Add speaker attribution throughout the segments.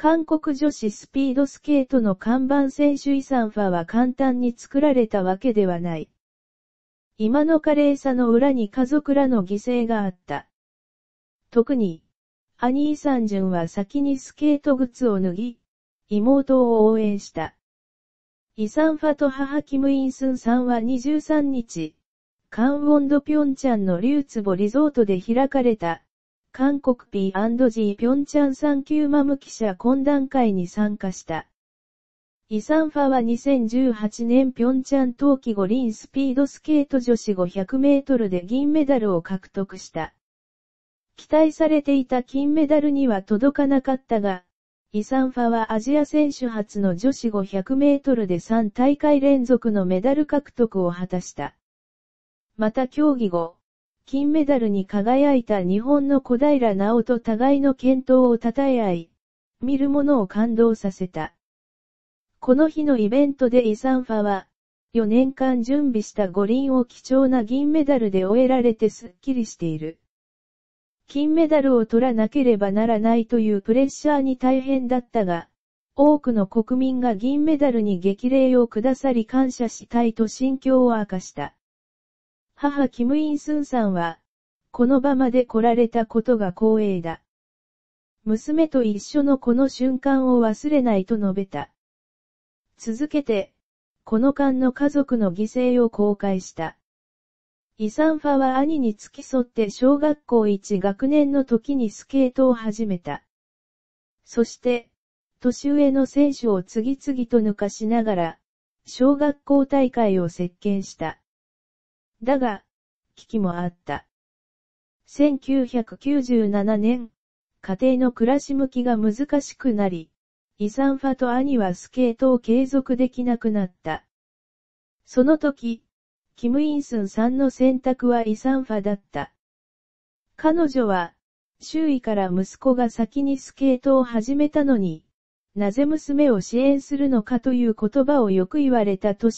Speaker 1: 韓国女子スピードスケートの看板選手イサンファは簡単に作られたわけではない。今の華麗さの裏に家族らの犠牲があった。特に、兄ジュンは先にスケート靴を脱ぎ、妹を応援した。イサンファと母キム・インスンさんは23日、カンウォンド・ピョンチャンのリュウツボリゾートで開かれた、韓国 P&G ピョンチャン産級マム記者懇談会に参加した。イサンファは2018年ピョンチャン冬季五輪スピードスケート女子500メートルで銀メダルを獲得した。期待されていた金メダルには届かなかったが、イサンファはアジア選手初の女子500メートルで3大会連続のメダル獲得を果たした。また競技後、金メダルに輝いた日本の小平直と互いの健闘を称え合い、見る者を感動させた。この日のイベントでイサンファは、4年間準備した五輪を貴重な銀メダルで終えられてすっきりしている。金メダルを取らなければならないというプレッシャーに大変だったが、多くの国民が銀メダルに激励をくださり感謝したいと心境を明かした。母キム・インスンさんは、この場まで来られたことが光栄だ。娘と一緒のこの瞬間を忘れないと述べた。続けて、この間の家族の犠牲を公開した。イサンファは兄に付き添って小学校1学年の時にスケートを始めた。そして、年上の選手を次々と抜かしながら、小学校大会を席巻した。だが、危機もあった。1997年、家庭の暮らし向きが難しくなり、イサンファと兄はスケートを継続できなくなった。その時、キム・インスンさんの選択はイサンファだった。彼女は、周囲から息子が先にスケートを始めたのに、なぜ娘を支援するのかという言葉をよく言われた都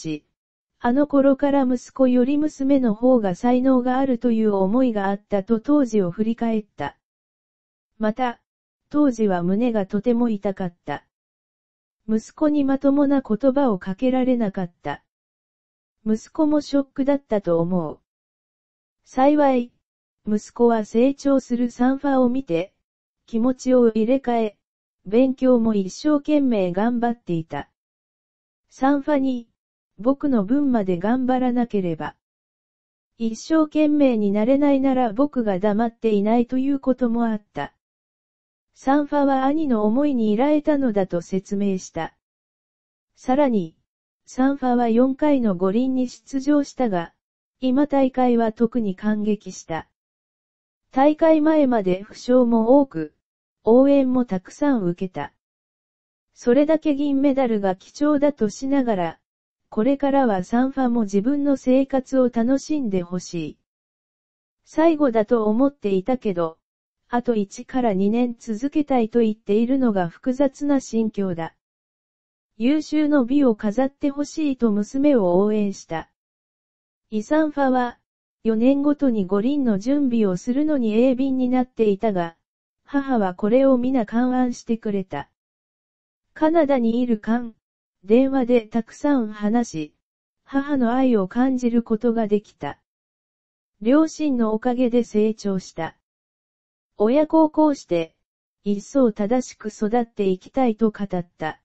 Speaker 1: あの頃から息子より娘の方が才能があるという思いがあったと当時を振り返った。また、当時は胸がとても痛かった。息子にまともな言葉をかけられなかった。息子もショックだったと思う。幸い、息子は成長するサンファを見て、気持ちを入れ替え、勉強も一生懸命頑張っていた。サンファに、僕の分まで頑張らなければ。一生懸命になれないなら僕が黙っていないということもあった。サンファは兄の思いに依頼たのだと説明した。さらに、サンファは4回の五輪に出場したが、今大会は特に感激した。大会前まで負傷も多く、応援もたくさん受けた。それだけ銀メダルが貴重だとしながら、これからはサンファも自分の生活を楽しんでほしい。最後だと思っていたけど、あと1から2年続けたいと言っているのが複雑な心境だ。優秀の美を飾ってほしいと娘を応援した。イサンファは、4年ごとに五輪の準備をするのに鋭敏になっていたが、母はこれを皆勘案してくれた。カナダにいる勘。電話でたくさん話し、母の愛を感じることができた。両親のおかげで成長した。親孝行して、一層正しく育っていきたいと語った。